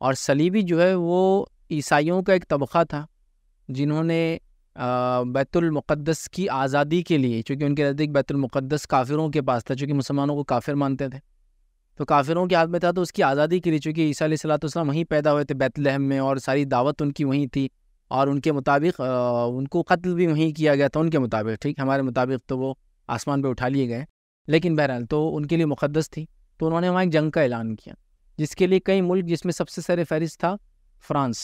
और सलीबी जो है वो ईसाइयों का एक तबका था जिन्होंने बैतुलमक़दस की आज़ादी के लिए चूँकि उनके नज़दीक बैतुलमक़दस काफिरों के पास था चूँकि मुसलमानों को काफिर मानते थे तो काफिरों के हाथ में था तो उसकी आज़ादी के लिए चूँकि ईसा सलाम वहीं पैदा हुए थे बैतलहम में और सारी दावत उनकी वहीं थी और उनके मुताबिक उनको कत्ल भी वहीं किया गया था उनके मुताबिक ठीक हमारे मुताबिक तो वो आसमान पर उठा लिए गए लेकिन बहरहाल तो उनके लिए मुक़दस थी तो उन्होंने वहाँ एक जंग का ऐलान किया जिसके लिए कई मुल्क जिसमें सबसे सर फहरिस्त था फ्रांस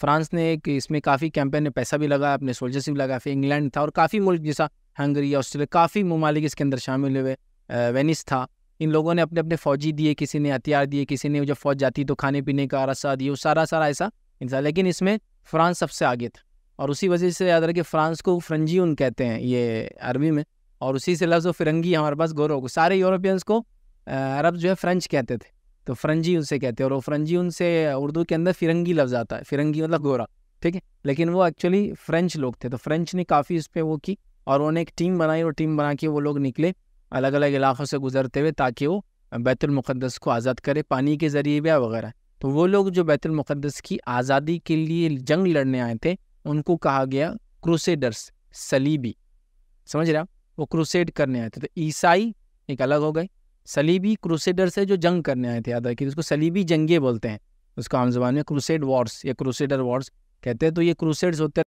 फ्रांस ने एक इसमें काफ़ी कैंपेन में पैसा भी लगाया अपने सोल्जर्स भी लगाया फिर इंग्लैंड था और काफ़ी मुल्क जैसा हंगरी ऑस्ट्रेलिया काफ़ी ममालिक इसके अंदर शामिल हुए वेनिस था इन लोगों ने अपने अपने फ़ौजी दिए किसी ने हथियार दिए किसी ने जब फौज जाती तो खाने पीने का रस्सा दिए सारा सारा ऐसा इंसान लेकिन इसमें फ्रांस सबसे आगे था और उसी वजह से याद रखे फ्रांस को उन कहते हैं ये अरबी में और उसी से लफ्ज़ फिरंगी हमारे पास गौरव सारे यूरोपियंस को अरब जो है फ्रेंच कहते थे तो फ्रंजी उनसे कहते हैं और वो फ्रंजी उनसे उर्दू के अंदर फिरंगी लफ्ज़ आता है फिरंगी मतलब गोरा ठीक है लेकिन वो एक्चुअली फ्रेंच लोग थे तो फ्रेंच ने काफ़ी उस पर वो की और उन्होंने एक टीम बनाई और टीम बना के वो लोग निकले अलग अलग इलाक़ों से गुजरते हुए ताकि वो बैतुलमक़दस को आज़ाद करे पानी के ज़रिए भी वगैरह तो वो लोग जो बैतुलमक़दस की आज़ादी के लिए जंग लड़ने आए थे उनको कहा गया क्रूसेडर्स सलीबी समझ रहे हो वो क्रूसेड करने आए थे तो ईसाई एक अलग हो गए सलीबी क्रूसेडर से जो जंग करने आए थे याद रखिए उसको सलीबी जंगे बोलते हैं उसको आम जबान में क्रूसेड वॉर्स या क्रूसेडर वॉर्स कहते हैं तो ये क्रूसेड्स होते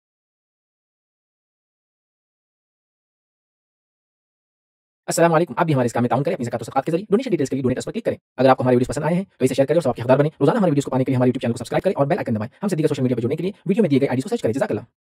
असलम आप भी हमारे इस काम में काम करें अपनी जकात सदकात के जरिए डोनेशन डिटेल्स के लिए डोनेट पर क्लिक करें अगर आपको हमारी वीडियो पसंद आए हैं तो इसे शेयर करें और सबके हकदार बने रोजाना हमारे वीडियो को पाने के लिए हमारे यूट्यूब चैनल को सब्सक्राइब करें और बेल आइकन दबाएं हम सीधे सोशल मीडिया पर जुड़ने के लिए वीडियो में दिए गए आईडी को सर्च करें जजाकला